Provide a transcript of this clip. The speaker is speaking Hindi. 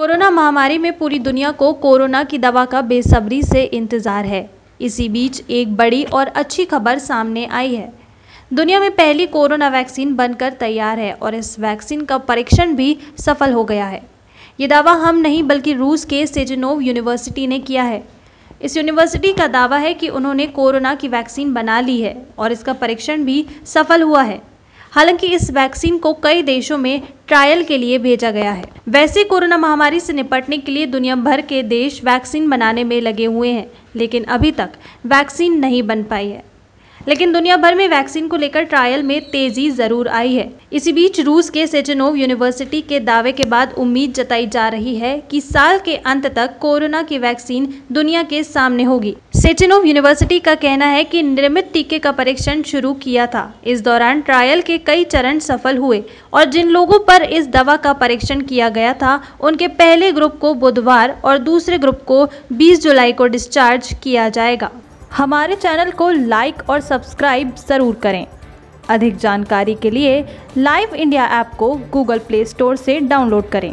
कोरोना महामारी में पूरी दुनिया को कोरोना की दवा का बेसब्री से इंतज़ार है इसी बीच एक बड़ी और अच्छी खबर सामने आई है दुनिया में पहली कोरोना वैक्सीन बनकर तैयार है और इस वैक्सीन का परीक्षण भी सफल हो गया है ये दावा हम नहीं बल्कि रूस के सेजनोव यूनिवर्सिटी ने किया है इस यूनिवर्सिटी का दावा है कि उन्होंने कोरोना की वैक्सीन बना ली है और इसका परीक्षण भी सफल हुआ है हालांकि इस वैक्सीन को कई देशों में ट्रायल के लिए भेजा गया है वैसे कोरोना महामारी से निपटने के लिए दुनिया भर के देश वैक्सीन बनाने में लगे हुए हैं लेकिन अभी तक वैक्सीन नहीं बन पाई है लेकिन दुनिया भर में वैक्सीन को लेकर ट्रायल में तेजी जरूर आई है इसी बीच रूस के सेचेनोव यूनिवर्सिटी के दावे के बाद उम्मीद जताई जा रही है कि साल के अंत तक कोरोना की वैक्सीन दुनिया के सामने होगी सेचिनोव यूनिवर्सिटी का कहना है कि निर्मित टीके का परीक्षण शुरू किया था इस दौरान ट्रायल के कई चरण सफल हुए और जिन लोगों पर इस दवा का परीक्षण किया गया था उनके पहले ग्रुप को बुधवार और दूसरे ग्रुप को 20 जुलाई को डिस्चार्ज किया जाएगा हमारे चैनल को लाइक और सब्सक्राइब ज़रूर करें अधिक जानकारी के लिए लाइव इंडिया ऐप को गूगल प्ले स्टोर से डाउनलोड करें